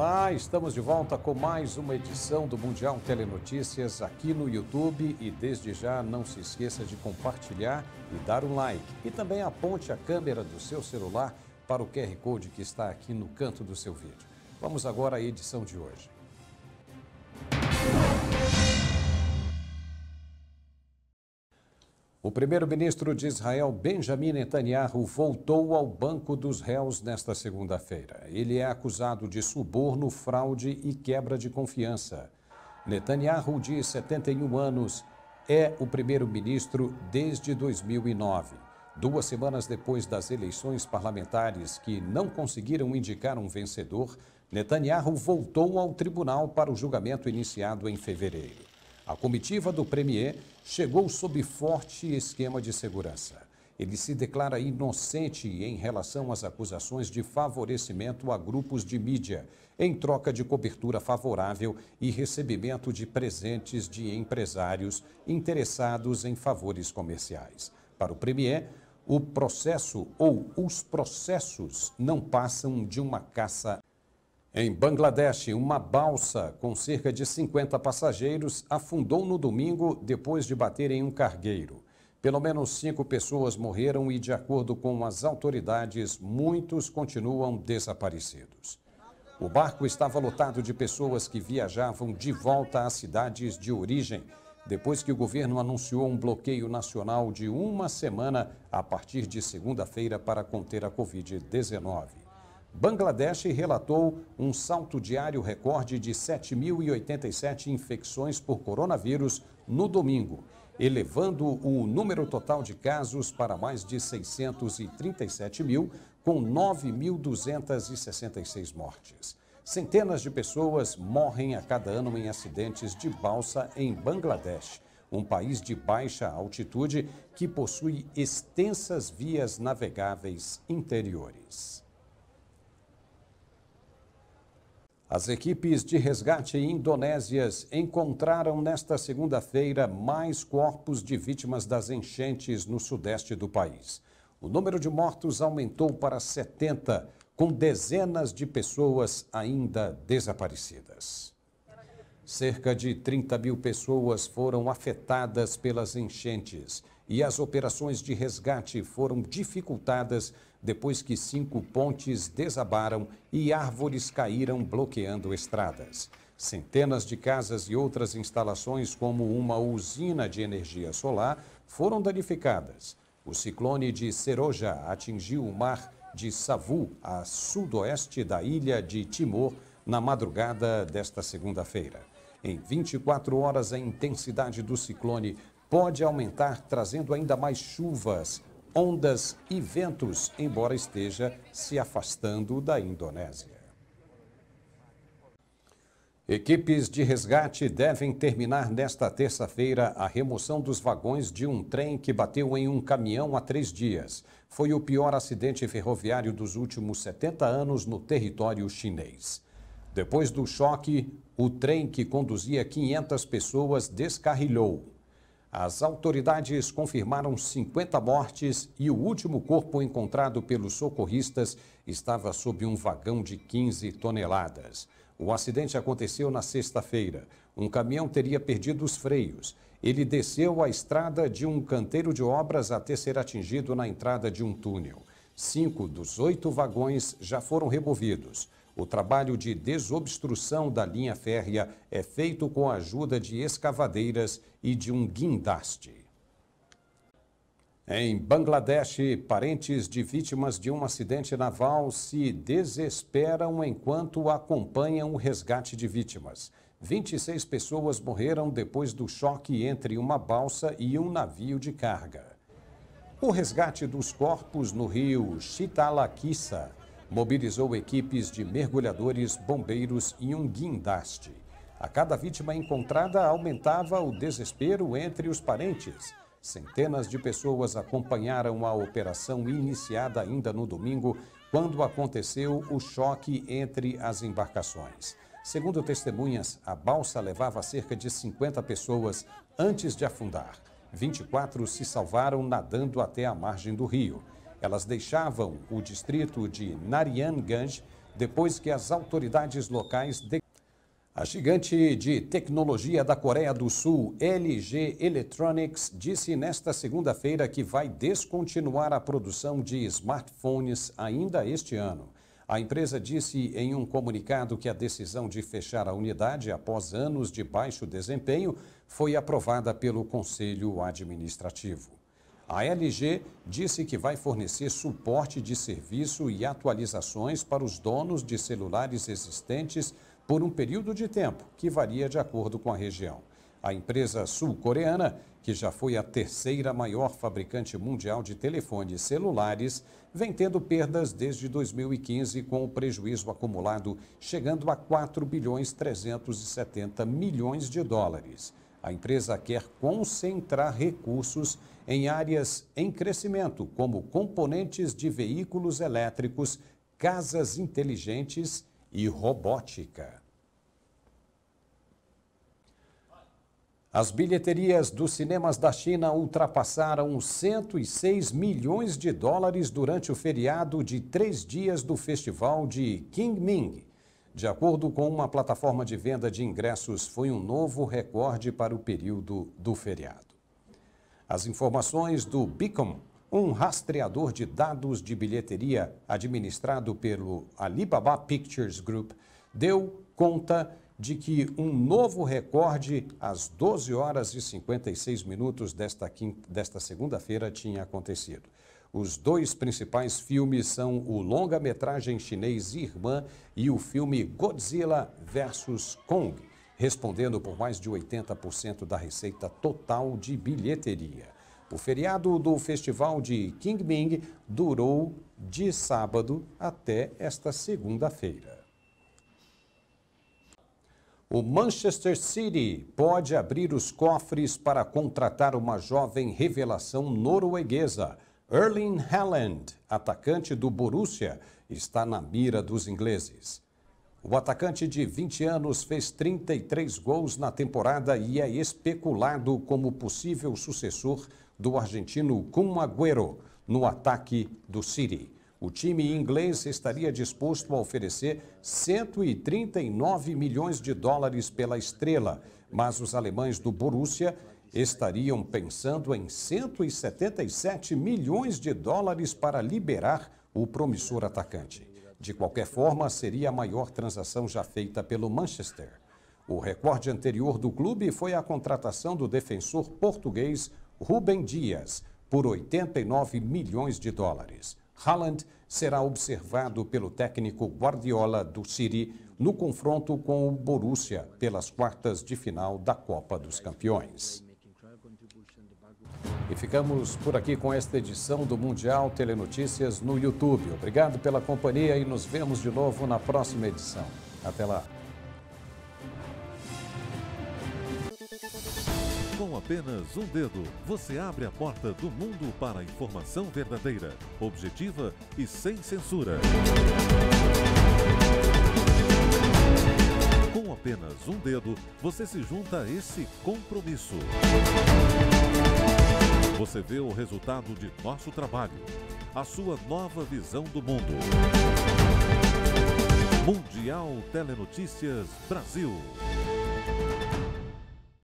Olá, estamos de volta com mais uma edição do Mundial Telenotícias aqui no YouTube e desde já não se esqueça de compartilhar e dar um like. E também aponte a câmera do seu celular para o QR Code que está aqui no canto do seu vídeo. Vamos agora à edição de hoje. O primeiro-ministro de Israel, Benjamin Netanyahu, voltou ao banco dos réus nesta segunda-feira. Ele é acusado de suborno, fraude e quebra de confiança. Netanyahu, de 71 anos, é o primeiro-ministro desde 2009. Duas semanas depois das eleições parlamentares que não conseguiram indicar um vencedor, Netanyahu voltou ao tribunal para o julgamento iniciado em fevereiro. A comitiva do Premier chegou sob forte esquema de segurança. Ele se declara inocente em relação às acusações de favorecimento a grupos de mídia, em troca de cobertura favorável e recebimento de presentes de empresários interessados em favores comerciais. Para o Premier, o processo ou os processos não passam de uma caça em Bangladesh, uma balsa com cerca de 50 passageiros afundou no domingo depois de bater em um cargueiro. Pelo menos cinco pessoas morreram e, de acordo com as autoridades, muitos continuam desaparecidos. O barco estava lotado de pessoas que viajavam de volta às cidades de origem, depois que o governo anunciou um bloqueio nacional de uma semana a partir de segunda-feira para conter a Covid-19. Bangladesh relatou um salto diário recorde de 7.087 infecções por coronavírus no domingo, elevando o número total de casos para mais de 637 mil, com 9.266 mortes. Centenas de pessoas morrem a cada ano em acidentes de balsa em Bangladesh, um país de baixa altitude que possui extensas vias navegáveis interiores. As equipes de resgate indonésias encontraram nesta segunda-feira mais corpos de vítimas das enchentes no sudeste do país. O número de mortos aumentou para 70, com dezenas de pessoas ainda desaparecidas. Cerca de 30 mil pessoas foram afetadas pelas enchentes e as operações de resgate foram dificultadas depois que cinco pontes desabaram e árvores caíram bloqueando estradas. Centenas de casas e outras instalações, como uma usina de energia solar, foram danificadas. O ciclone de Seroja atingiu o mar de Savu, a sudoeste da ilha de Timor, na madrugada desta segunda-feira. Em 24 horas, a intensidade do ciclone pode aumentar, trazendo ainda mais chuvas ondas e ventos, embora esteja se afastando da Indonésia. Equipes de resgate devem terminar nesta terça-feira a remoção dos vagões de um trem que bateu em um caminhão há três dias. Foi o pior acidente ferroviário dos últimos 70 anos no território chinês. Depois do choque, o trem que conduzia 500 pessoas descarrilhou. As autoridades confirmaram 50 mortes e o último corpo encontrado pelos socorristas estava sob um vagão de 15 toneladas. O acidente aconteceu na sexta-feira. Um caminhão teria perdido os freios. Ele desceu a estrada de um canteiro de obras até ser atingido na entrada de um túnel. Cinco dos oito vagões já foram removidos. O trabalho de desobstrução da linha férrea é feito com a ajuda de escavadeiras e de um guindaste. Em Bangladesh, parentes de vítimas de um acidente naval se desesperam enquanto acompanham o resgate de vítimas. 26 pessoas morreram depois do choque entre uma balsa e um navio de carga. O resgate dos corpos no rio Chitalakissa mobilizou equipes de mergulhadores, bombeiros e um guindaste. A cada vítima encontrada aumentava o desespero entre os parentes. Centenas de pessoas acompanharam a operação iniciada ainda no domingo, quando aconteceu o choque entre as embarcações. Segundo testemunhas, a balsa levava cerca de 50 pessoas antes de afundar. 24 se salvaram nadando até a margem do rio. Elas deixavam o distrito de Narianganj depois que as autoridades locais. De... A gigante de tecnologia da Coreia do Sul, LG Electronics, disse nesta segunda-feira que vai descontinuar a produção de smartphones ainda este ano. A empresa disse em um comunicado que a decisão de fechar a unidade após anos de baixo desempenho foi aprovada pelo Conselho Administrativo. A LG disse que vai fornecer suporte de serviço e atualizações para os donos de celulares existentes por um período de tempo que varia de acordo com a região. A empresa sul-coreana, que já foi a terceira maior fabricante mundial de telefones celulares, vem tendo perdas desde 2015, com o prejuízo acumulado chegando a 4 bilhões 370 milhões de dólares. A empresa quer concentrar recursos em áreas em crescimento, como componentes de veículos elétricos, casas inteligentes e robótica. As bilheterias dos cinemas da China ultrapassaram 106 milhões de dólares durante o feriado de três dias do festival de Qingming. De acordo com uma plataforma de venda de ingressos, foi um novo recorde para o período do feriado. As informações do Beacon, um rastreador de dados de bilheteria administrado pelo Alibaba Pictures Group, deu conta de que um novo recorde às 12 horas e 56 minutos desta, desta segunda-feira tinha acontecido. Os dois principais filmes são o longa-metragem chinês Irmã e o filme Godzilla vs. Kong respondendo por mais de 80% da receita total de bilheteria. O feriado do Festival de King Ming durou de sábado até esta segunda-feira. O Manchester City pode abrir os cofres para contratar uma jovem revelação norueguesa. Erling Haaland, atacante do Borussia, está na mira dos ingleses. O atacante de 20 anos fez 33 gols na temporada e é especulado como possível sucessor do argentino Kun Agüero no ataque do City. O time inglês estaria disposto a oferecer 139 milhões de dólares pela estrela, mas os alemães do Borussia estariam pensando em 177 milhões de dólares para liberar o promissor atacante. De qualquer forma, seria a maior transação já feita pelo Manchester. O recorde anterior do clube foi a contratação do defensor português Rubem Dias, por 89 milhões de dólares. Haaland será observado pelo técnico Guardiola do City no confronto com o Borussia pelas quartas de final da Copa dos Campeões. E ficamos por aqui com esta edição do Mundial Telenotícias no YouTube. Obrigado pela companhia e nos vemos de novo na próxima edição. Até lá. Com apenas um dedo, você abre a porta do mundo para a informação verdadeira, objetiva e sem censura. Com apenas um dedo, você se junta a esse compromisso. Você vê o resultado de nosso trabalho, a sua nova visão do mundo. Mundial Telenotícias Brasil.